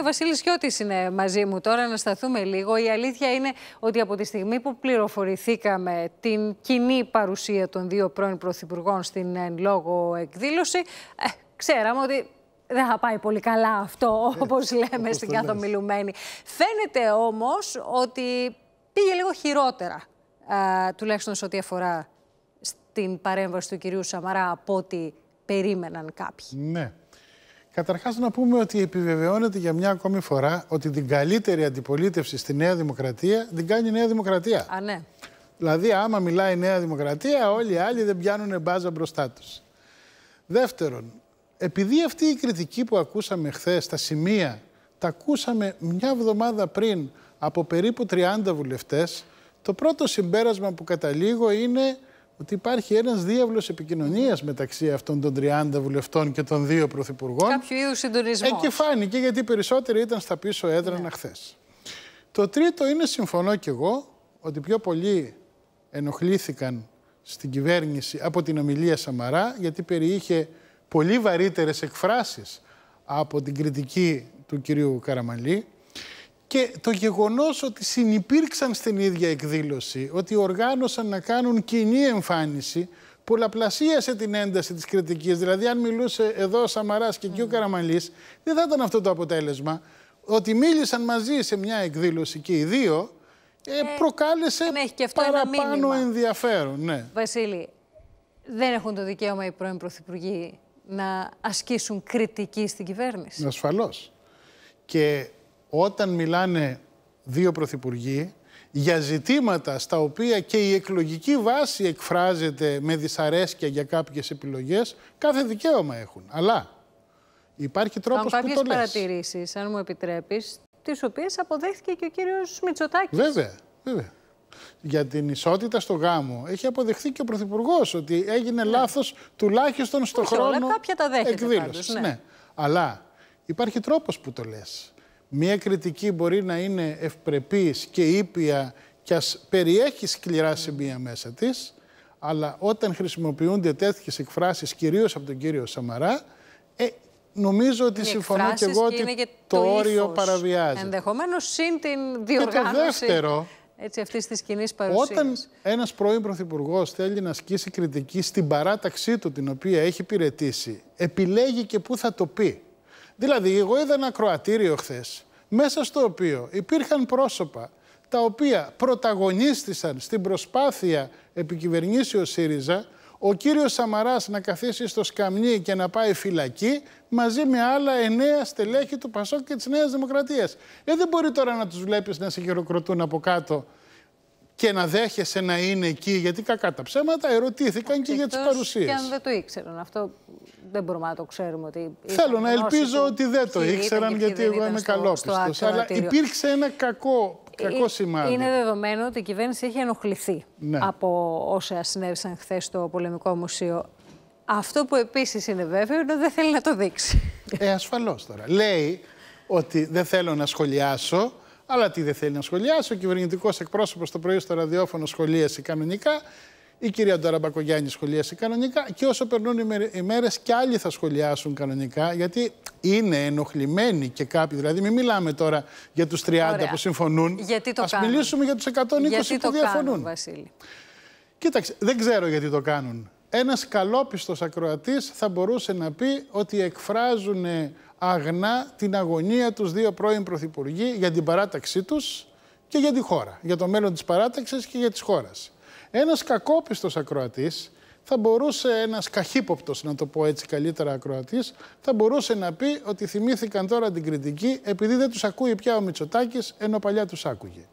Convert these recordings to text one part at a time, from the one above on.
ο Βασίλης Κιώτη είναι μαζί μου τώρα να σταθούμε λίγο. Η αλήθεια είναι ότι από τη στιγμή που πληροφορηθήκαμε την κοινή παρουσία των δύο πρώην πρωθυπουργών στην εν λόγω εκδήλωση, ε, ξέραμε ότι δεν θα πάει πολύ καλά αυτό, ε, όπως λέμε στην καθομιλουμένη. Φαίνεται όμως ότι πήγε λίγο χειρότερα, α, ε, τουλάχιστον σε ό,τι αφορά στην παρέμβαση του κυρίου Σαμαρά, από ό,τι περίμεναν κάποιοι. Ναι. Καταρχάς να πούμε ότι επιβεβαιώνεται για μια ακόμη φορά ότι την καλύτερη αντιπολίτευση στη Νέα Δημοκρατία την κάνει η Νέα Δημοκρατία. Α, ναι. Δηλαδή άμα μιλάει η Νέα Δημοκρατία όλοι οι άλλοι δεν πιάνουν μπάζα μπροστά τους. Δεύτερον, επειδή αυτή η κριτική που ακούσαμε χθες στα σημεία τα ακούσαμε μια βδομάδα πριν από περίπου 30 βουλευτές, το πρώτο συμπέρασμα που καταλήγω είναι ότι υπάρχει ένας διάβλος επικοινωνίας μεταξύ αυτών των 30 βουλευτών και των δύο πρωθυπουργών. Κάποιο είδους συντονισμός. Ε, φάνηκε γιατί περισσότεροι ήταν στα πίσω έδρανα ναι. χθες. Το τρίτο είναι, συμφωνώ κι εγώ, ότι πιο πολλοί ενοχλήθηκαν στην κυβέρνηση από την ομιλία Σαμαρά, γιατί περιείχε πολύ βαρύτερες εκφράσεις από την κριτική του κυρίου Καραμαλή. Και το γεγονός ότι συνυπήρξαν στην ίδια εκδήλωση, ότι οργάνωσαν να κάνουν κοινή εμφάνιση, πολλαπλασίασε την ένταση της κριτικής. Δηλαδή, αν μιλούσε εδώ ο Σαμαράς και εκεί ο ναι. Καραμαλής, δεν θα ήταν αυτό το αποτέλεσμα. Ότι μίλησαν μαζί σε μια εκδήλωση και οι δύο, ε, ε προκάλεσε ναι, παραπάνω ενδιαφέρον. Ναι. Βασίλη, δεν έχουν το δικαίωμα οι πρώην πρωθυπουργοί να ασκήσουν κριτική στην κυβέρνηση. Ασφαλώς. Και όταν μιλάνε δύο πρωθυπουργοί για ζητήματα στα οποία και η εκλογική βάση εκφράζεται με δυσαρέσκεια για κάποιες επιλογές, κάθε δικαίωμα έχουν. Αλλά υπάρχει τρόπος που το λες. κάποιες παρατηρήσεις, αν μου επιτρέπεις, τις οποίες αποδέχθηκε και ο κύριος Μητσοτάκης. Βέβαια, βέβαια. Για την ισότητα στο γάμο έχει αποδεχθεί και ο Πρωθυπουργός ότι έγινε ναι. λάθος τουλάχιστον στο χρόνο όλα, κάποια τα δέχεται, εκδήλωσης. Ναι. ναι. Αλλά υπάρχει τρόπος που το λες. Μία κριτική μπορεί να είναι ευπρεπής και ήπια και ας περιέχει σκληρά σημεία μέσα της, αλλά όταν χρησιμοποιούνται τέτοιες εκφράσεις, κυρίως από τον κύριο Σαμαρά, ε, νομίζω ότι συμφωνώ και εγώ ότι το, όριο παραβιάζει. Ενδεχομένως, συν την διοργάνωση... Και το έτσι, αυτής της κοινή παρουσίας. Όταν ένας πρώην Πρωθυπουργός θέλει να ασκήσει κριτική στην παράταξή του την οποία έχει υπηρετήσει, επιλέγει και πού θα το πει. Δηλαδή, εγώ είδα ένα κροατήριο χθες, μέσα στο οποίο υπήρχαν πρόσωπα τα οποία πρωταγωνίστησαν στην προσπάθεια επικυβερνήσεως ΣΥΡΙΖΑ ο κύριος Σαμαράς να καθίσει στο σκαμνί και να πάει φυλακή μαζί με άλλα εννέα στελέχη του Πασόκ και της Νέας Δημοκρατίας. Ε, δεν μπορεί τώρα να τους βλέπεις να σε χειροκροτούν από κάτω και να δέχεσαι να είναι εκεί, γιατί κακά τα ψέματα ερωτήθηκαν και, και για τις παρουσίες. Και αν δεν το ήξεραν αυτό, δεν μπορούμε να το ξέρουμε. Ότι Θέλω να ελπίζω ότι δεν το ήξεραν, γιατί εγώ είμαι καλόπιστος. Αλλά υπήρξε ένα κακό ε, Κακό σημάδι. Είναι δεδομένο ότι η κυβέρνηση έχει ενοχληθεί ναι. από όσα συνέβησαν χθες στο Πολεμικό Μουσείο. Αυτό που επίσης είναι βέβαιο είναι ότι δεν θέλει να το δείξει. Ε, ασφαλώς τώρα. Λέει ότι δεν θέλω να σχολιάσω, αλλά τι δεν θέλει να σχολιάσω. Ο κυβερνητικός εκπρόσωπος το πρωί στο ραδιόφωνο σχολίασε κανονικά η κυρία Νταραμπακογιάννη σχολίασε κανονικά και όσο περνούν οι μέρες και άλλοι θα σχολιάσουν κανονικά, γιατί είναι ενοχλημένοι και κάποιοι. Δηλαδή, μην μιλάμε τώρα για τους 30 που συμφωνούν. Γιατί Ας μιλήσουμε για τους 120 που το διαφωνούν. Κάνουν, Βασίλη. Κοίταξε, δεν ξέρω γιατί το κάνουν. Ένας καλόπιστος ακροατής θα μπορούσε να πει ότι εκφράζουν αγνά την αγωνία τους δύο πρώην πρωθυπουργοί για την παράταξή τους και για τη χώρα. Για το μέλλον της παράταξης και για της χώρας. Ένας κακόπιστος ακροατής θα μπορούσε ένας καχύποπτος, να το πω έτσι καλύτερα, ακροατής, θα μπορούσε να πει ότι θυμήθηκαν τώρα την κριτική επειδή δεν τους ακούει πια ο Μητσοτάκης, ενώ παλιά τους άκουγε.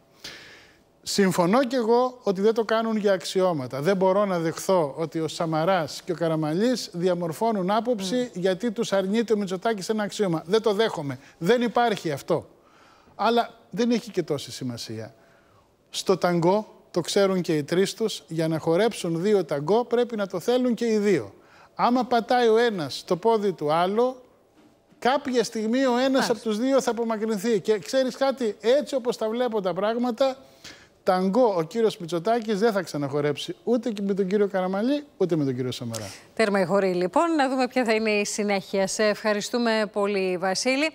Συμφωνώ κι εγώ ότι δεν το κάνουν για αξιώματα. Δεν μπορώ να δεχθώ ότι ο Σαμαράς και ο Καραμαλής διαμορφώνουν άποψη mm. γιατί τους αρνείται ο Μητσοτάκης ένα αξίωμα. Δεν το δέχομαι. Δεν υπάρχει αυτό. Αλλά δεν έχει και τόση σημασία. Στο ταγκό το ξέρουν και οι τρεις τους, για να χορέψουν δύο ταγκό πρέπει να το θέλουν και οι δύο. Άμα πατάει ο ένας το πόδι του άλλο, κάποια στιγμή ο ένας από τους δύο θα απομακρυνθεί. Και ξέρεις κάτι, έτσι όπως τα βλέπω τα πράγματα, ταγκό ο κύριος Μητσοτάκης δεν θα ξαναχορέψει ούτε με τον κύριο Καραμαλή, ούτε με τον κύριο Σαμαρά. Τέρμα η χωρή λοιπόν, να δούμε ποια θα είναι η συνέχεια. Σε ευχαριστούμε πολύ Βασίλη.